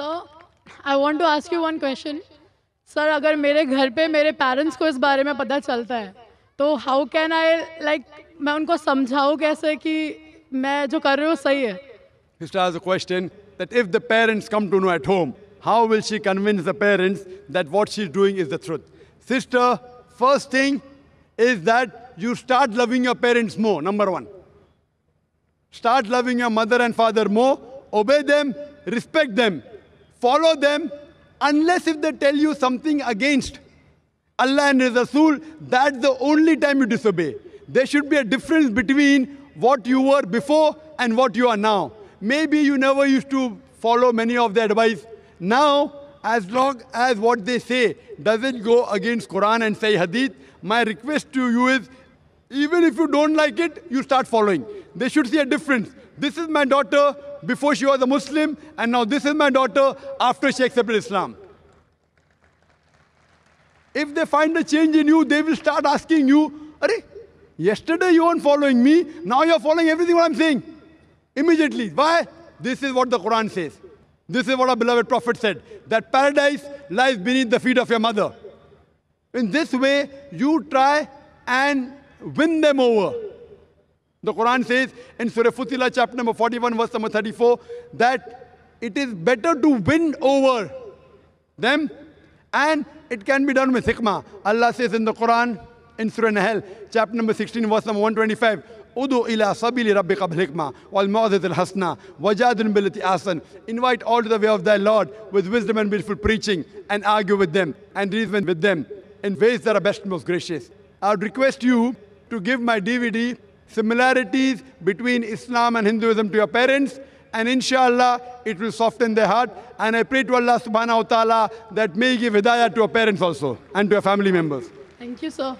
Sir I want to ask you one question sir अगर मेरे घर पे मेरे पेरेंट्स को इस बारे में पता चलता है तो हाउ कैन आई लाइक मैं उनको समझाऊँ कैसे कि मैं जो कर रही हूँ सही है question that if the parents come to know at home how will she convince the parents that what she is doing is the truth sister first thing is that you start loving your parents मो number one start loving your mother and father मो obey them respect them follow them unless if they tell you something against Allah and His Rasul, that's the only time you disobey. There should be a difference between what you were before and what you are now. Maybe you never used to follow many of their advice. Now, as long as what they say doesn't go against Quran and say Hadith, my request to you is, even if you don't like it, you start following. They should see a difference. This is my daughter, before she was a Muslim, and now this is my daughter after she accepted Islam. If they find a change in you, they will start asking you, Are, yesterday you weren't following me, now you're following everything what I'm saying. Immediately. Why? This is what the Quran says. This is what our beloved Prophet said that paradise lies beneath the feet of your mother. In this way, you try and win them over. The Quran says in Surah Fusilah, chapter number 41, verse number 34, that it is better to win over them and it can be done with hikmah. Allah says in the Quran, in Surah Nahl, chapter number 16, verse number 125, Udu ila sabili rabbika bilhikmah wal mu'adhid al-hasna wajadun bilati asan. Invite all to the way of thy Lord with wisdom and beautiful preaching and argue with them and reason with them in ways that are best and most gracious. I would request you to give my DVD similarities between Islam and Hinduism to your parents and inshallah it will soften their heart and I pray to Allah subhanahu wa ta'ala that may give hidayah to your parents also and to your family members. Thank you sir.